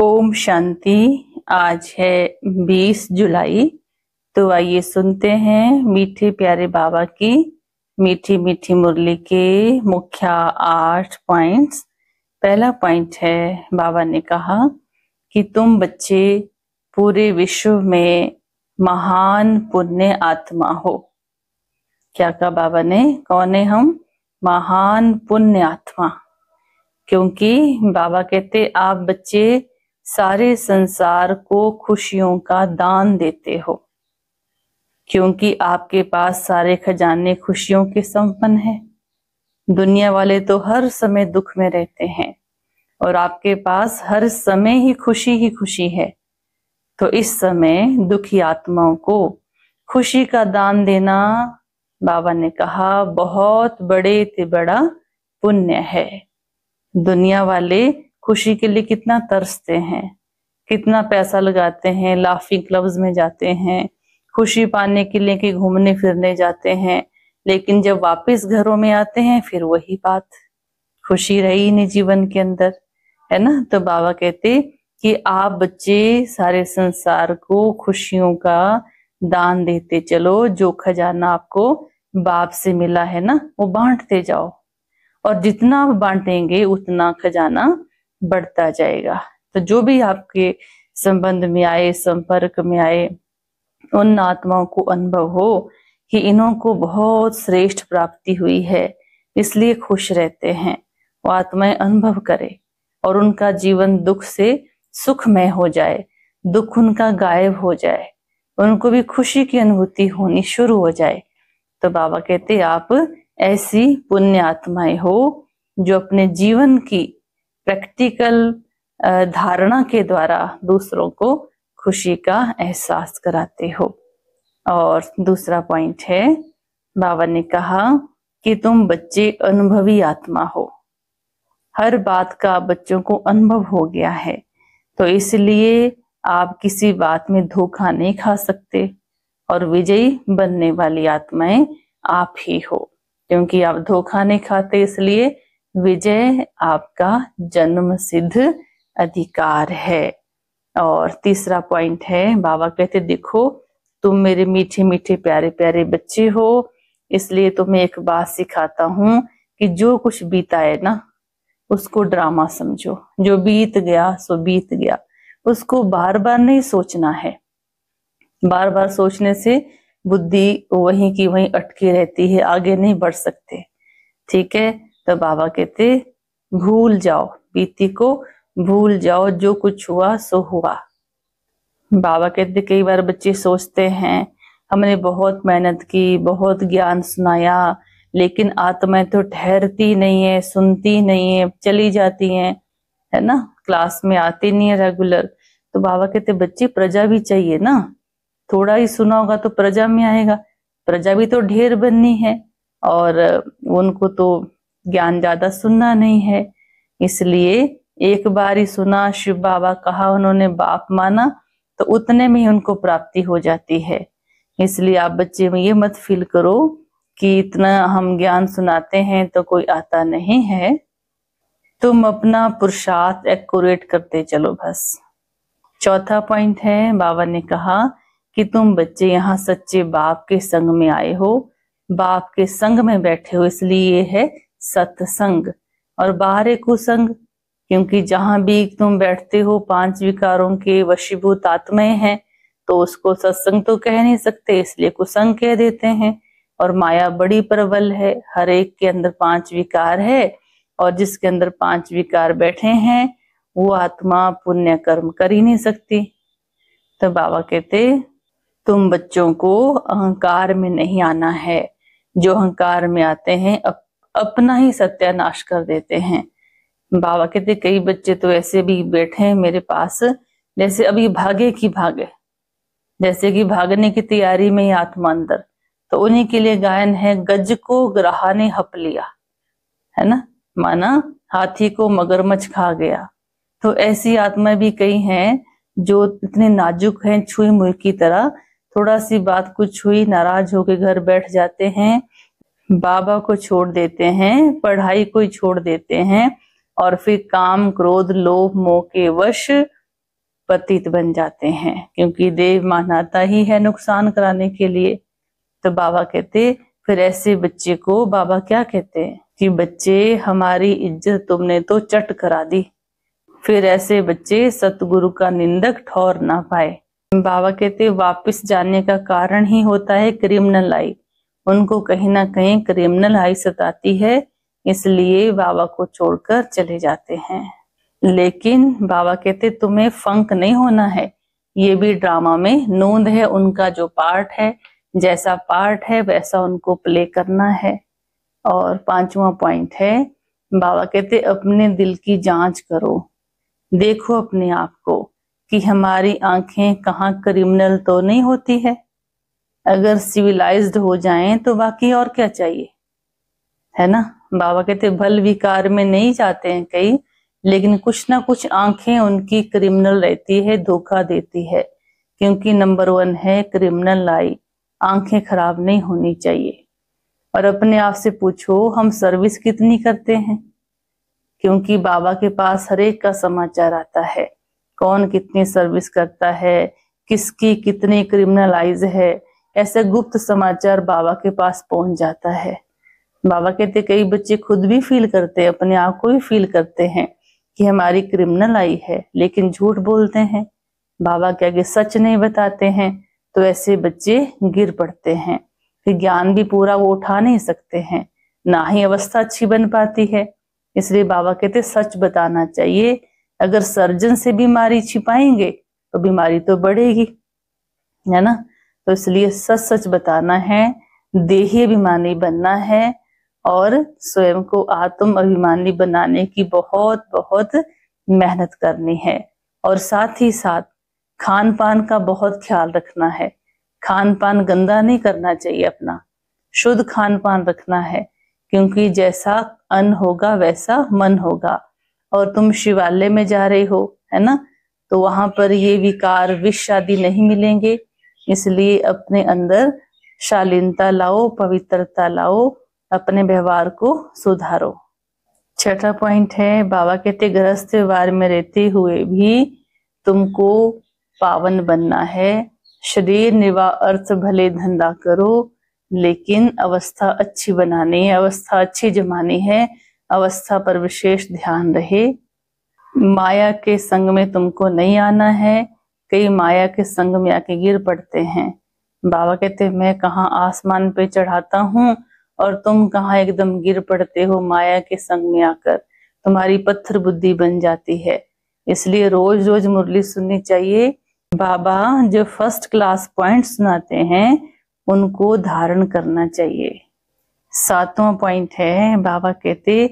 ओम शांति आज है 20 जुलाई तो आइए सुनते हैं मीठे प्यारे बाबा की मीठी मीठी मुरली के मुख्य आठ पॉइंट्स पहला पॉइंट है बाबा ने कहा कि तुम बच्चे पूरे विश्व में महान पुण्य आत्मा हो क्या कहा बाबा ने कौन है हम महान पुण्य आत्मा क्योंकि बाबा कहते आप बच्चे सारे संसार को खुशियों का दान देते हो क्योंकि आपके पास सारे खजाने खुशियों के संपन्न हैं दुनिया वाले तो हर समय दुख में रहते हैं और आपके पास हर समय ही खुशी ही खुशी है तो इस समय दुखी आत्माओं को खुशी का दान देना बाबा ने कहा बहुत बड़े ते बड़ा पुण्य है दुनिया वाले खुशी के लिए कितना तरसते हैं कितना पैसा लगाते हैं लाफिंग क्लब्स में जाते हैं खुशी पाने के लिए कि घूमने फिरने जाते हैं लेकिन जब वापस घरों में आते हैं फिर वही बात खुशी रही नहीं जीवन के अंदर है ना तो बाबा कहते कि आप बच्चे सारे संसार को खुशियों का दान देते चलो जो खजाना आपको बाप से मिला है ना वो बांटते जाओ और जितना आप बांटेंगे उतना खजाना बढ़ता जाएगा तो जो भी आपके संबंध में आए संपर्क में आए उन आत्माओं को अनुभव हो कि इन्हों को बहुत श्रेष्ठ प्राप्ति हुई है इसलिए खुश रहते हैं वो आत्माएं अनुभव करे और उनका जीवन दुख से सुखमय हो जाए दुख उनका गायब हो जाए उनको भी खुशी की अनुभूति होनी शुरू हो जाए तो बाबा कहते आप ऐसी पुण्य आत्माएं हो जो अपने जीवन की प्रैक्टिकल uh, धारणा के द्वारा दूसरों को खुशी का एहसास कराते हो और दूसरा पॉइंट है बाबा ने कहा कि तुम बच्चे अनुभवी आत्मा हो हर बात का बच्चों को अनुभव हो गया है तो इसलिए आप किसी बात में धोखा नहीं खा सकते और विजयी बनने वाली आत्माएं आप ही हो क्योंकि आप धोखा नहीं खाते इसलिए विजय आपका जन्म सिद्ध अधिकार है और तीसरा पॉइंट है बाबा कहते देखो तुम मेरे मीठे मीठे प्यारे प्यारे बच्चे हो इसलिए तुम्हें एक बात सिखाता हूं कि जो कुछ बीता है ना उसको ड्रामा समझो जो बीत गया सो बीत गया उसको बार बार नहीं सोचना है बार बार सोचने से बुद्धि वहीं की वहीं अटकी रहती है आगे नहीं बढ़ सकते ठीक है तो बाबा कहते भूल जाओ बीती को भूल जाओ जो कुछ हुआ सो हुआ बाबा कहते कई बार बच्चे सोचते हैं हमने बहुत मेहनत की बहुत ज्ञान सुनाया लेकिन आत्माएं तो ठहरती नहीं है सुनती नहीं है चली जाती हैं है ना क्लास में आती नहीं है रेगुलर तो बाबा कहते बच्चे प्रजा भी चाहिए ना थोड़ा ही सुना होगा तो प्रजा में आएगा प्रजा भी तो ढेर बननी है और उनको तो ज्ञान ज्यादा सुनना नहीं है इसलिए एक बार ही सुना शिव बाबा कहा उन्होंने बाप माना तो उतने में ही उनको प्राप्ति हो जाती है इसलिए आप बच्चे में ये मत फील करो कि इतना हम ज्ञान सुनाते हैं तो कोई आता नहीं है तुम अपना पुरुषार्थ एक्यूरेट करते चलो बस चौथा पॉइंट है बाबा ने कहा कि तुम बच्चे यहाँ सच्चे बाप के संग में आए हो बाप के संग में बैठे हो इसलिए ये है सत्संग और बाहर कुसंग क्योंकि जहां भी तुम बैठते हो पांच विकारों के वशीभूत आत्मय हैं तो उसको सत्संग तो कह नहीं सकते इसलिए कुसंग कह देते हैं और माया बड़ी प्रबल है हर एक के अंदर पांच विकार है और जिसके अंदर पांच विकार बैठे हैं वो आत्मा पुण्य कर्म कर ही नहीं सकती तो बाबा कहते तुम बच्चों को अहंकार में नहीं आना है जो अहंकार में आते हैं अब अपना ही सत्यानाश कर देते हैं बाबा कहते कई बच्चे तो ऐसे भी बैठे हैं मेरे पास जैसे अभी भागे की भागे जैसे कि भागने की तैयारी में ही आत्मा अंदर तो उन्हीं के लिए गायन है गज को ग्रहा ने हप लिया है ना माना हाथी को मगरमच्छ खा गया तो ऐसी आत्मा भी कई हैं जो इतने नाजुक हैं छुई मुई की तरह थोड़ा सी बात कुछ हुई नाराज होकर घर बैठ जाते हैं बाबा को छोड़ देते हैं पढ़ाई को ही छोड़ देते हैं और फिर काम क्रोध लोभ मोह के वश पतित बन जाते हैं क्योंकि देव मानाता ही है नुकसान कराने के लिए तो बाबा कहते फिर ऐसे बच्चे को बाबा क्या कहते हैं कि बच्चे हमारी इज्जत तुमने तो चट करा दी फिर ऐसे बच्चे सतगुरु का निंदक ठौर ना पाए बाबा कहते वापस जाने का कारण ही होता है क्रिमिनल लाइफ उनको कहीं ना कहीं क्रिमिनल हाई सताती है इसलिए बाबा को छोड़कर चले जाते हैं लेकिन बाबा कहते तुम्हें फंक नहीं होना है ये भी ड्रामा में नोंद है उनका जो पार्ट है जैसा पार्ट है वैसा उनको प्ले करना है और पांचवा पॉइंट है बाबा कहते अपने दिल की जांच करो देखो अपने आप को कि हमारी आंखें कहाँ क्रिमिनल तो नहीं होती है अगर सिविलाइज्ड हो जाएं तो बाकी और क्या चाहिए है ना बाबा कहते भल विकार में नहीं जाते हैं कई लेकिन कुछ ना कुछ आंखें उनकी क्रिमिनल रहती है धोखा देती है क्योंकि नंबर वन है क्रिमिनल लाई आंखें खराब नहीं होनी चाहिए और अपने आप से पूछो हम सर्विस कितनी करते हैं क्योंकि बाबा के पास हरेक का समाचार आता है कौन कितनी सर्विस करता है किसकी कितनी क्रिमिनलाइज है ऐसा गुप्त समाचार बाबा के पास पहुंच जाता है बाबा कहते कई बच्चे खुद भी फील करते हैं अपने आप को भी फील करते हैं कि हमारी क्रिमिनल आई है लेकिन झूठ बोलते हैं बाबा के आगे सच नहीं बताते हैं तो ऐसे बच्चे गिर पड़ते हैं फिर ज्ञान भी पूरा वो उठा नहीं सकते हैं ना ही अवस्था अच्छी बन पाती है इसलिए बाबा कहते सच बताना चाहिए अगर सर्जन से बीमारी छिपाएंगे तो बीमारी तो बढ़ेगी है ना तो इसलिए सच सच बताना है देही अभिमानी बनना है और स्वयं को आत्म अभिमानी बनाने की बहुत बहुत मेहनत करनी है और साथ ही साथ खान पान का बहुत ख्याल रखना है खान पान गंदा नहीं करना चाहिए अपना शुद्ध खान पान रखना है क्योंकि जैसा अन्न होगा वैसा मन होगा और तुम शिवालय में जा रहे हो है ना तो वहां पर ये विकार विष आदि नहीं मिलेंगे इसलिए अपने अंदर शालीनता लाओ पवित्रता लाओ अपने व्यवहार को सुधारो छठा पॉइंट है बाबा कहते गृहस्थ व्यवहार में रहते हुए भी तुमको पावन बनना है शरीर निवा अर्थ भले धंधा करो लेकिन अवस्था अच्छी बनानी है अवस्था अच्छी जमानी है अवस्था पर विशेष ध्यान रहे माया के संग में तुमको नहीं आना है कई माया के संग में आके गिर पड़ते हैं बाबा कहते मैं कहा आसमान पे चढ़ाता हूँ और तुम कहा एकदम गिर पड़ते हो माया के संग में आकर तुम्हारी पत्थर बुद्धि बन जाती है इसलिए रोज रोज मुरली सुननी चाहिए बाबा जो फर्स्ट क्लास पॉइंट सुनाते हैं उनको धारण करना चाहिए सातवां पॉइंट है बाबा कहते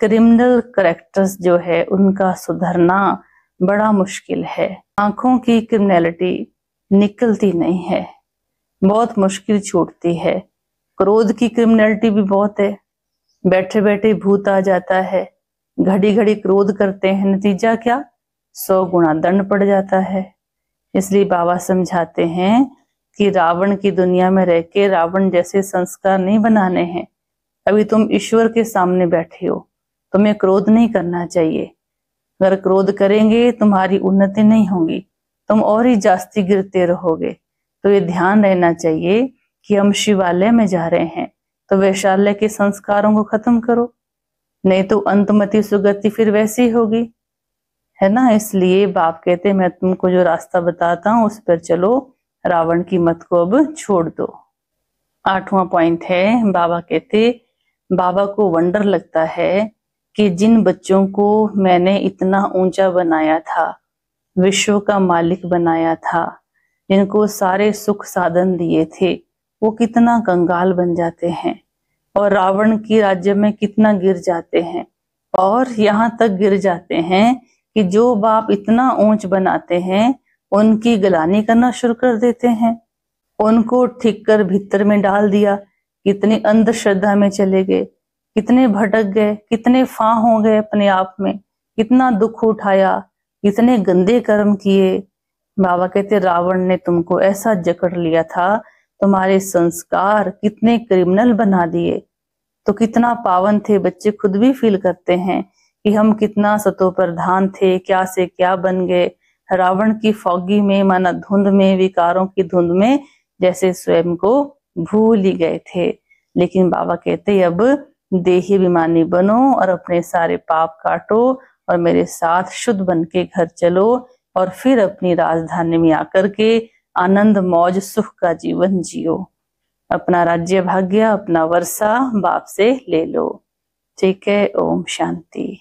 क्रिमिनल करेक्टर्स जो है उनका सुधरना बड़ा मुश्किल है आंखों की क्रिमिनलिटी निकलती नहीं है बहुत मुश्किल छूटती है क्रोध की क्रिमिनलिटी भी बहुत है बैठे बैठे भूत आ जाता है घड़ी घड़ी क्रोध करते हैं नतीजा क्या सौ गुणा दंड पड़ जाता है इसलिए बाबा समझाते हैं कि रावण की दुनिया में रह के रावण जैसे संस्कार नहीं बनाने हैं अभी तुम ईश्वर के सामने बैठे हो तुम्हें क्रोध नहीं करना चाहिए अगर क्रोध करेंगे तुम्हारी उन्नति नहीं होगी तुम और ही जास्ती गिरते रहोगे तो ये ध्यान रहना चाहिए कि हम शिवालय में जा रहे हैं तो वैशालय के संस्कारों को खत्म करो नहीं तो अंतमति सुगति फिर वैसी होगी है ना इसलिए बाप कहते मैं तुमको जो रास्ता बताता हूं उस पर चलो रावण की मत को अब छोड़ दो आठवां पॉइंट है बाबा कहते बाबा को वंडर लगता है कि जिन बच्चों को मैंने इतना ऊंचा बनाया था विश्व का मालिक बनाया था जिनको सारे सुख साधन दिए थे वो कितना कंगाल बन जाते हैं और रावण की राज्य में कितना गिर जाते हैं और यहाँ तक गिर जाते हैं कि जो बाप इतना ऊंच बनाते हैं उनकी गलानी करना शुरू कर देते हैं उनको ठीक कर भीतर में डाल दिया कितनी अंधश्रद्धा में चले गए कितने भटक गए कितने फा हो गए अपने आप में कितना दुख उठाया कितने गंदे कर्म किए बाबा कहते रावण ने तुमको ऐसा जकड़ लिया था तुम्हारे संस्कार कितने क्रिमिनल बना दिए तो कितना पावन थे बच्चे खुद भी फील करते हैं कि हम कितना सतो पर धान थे क्या से क्या बन गए रावण की फौगी में माना धुंध में विकारों की धुंध में जैसे स्वयं को भूल ही गए थे लेकिन बाबा कहते अब देही विमानी बनो और अपने सारे पाप काटो और मेरे साथ शुद्ध बन के घर चलो और फिर अपनी राजधानी में आकर के आनंद मौज सुख का जीवन जियो अपना राज्य भाग्य अपना वर्षा बाप से ले लो ठीक है ओम शांति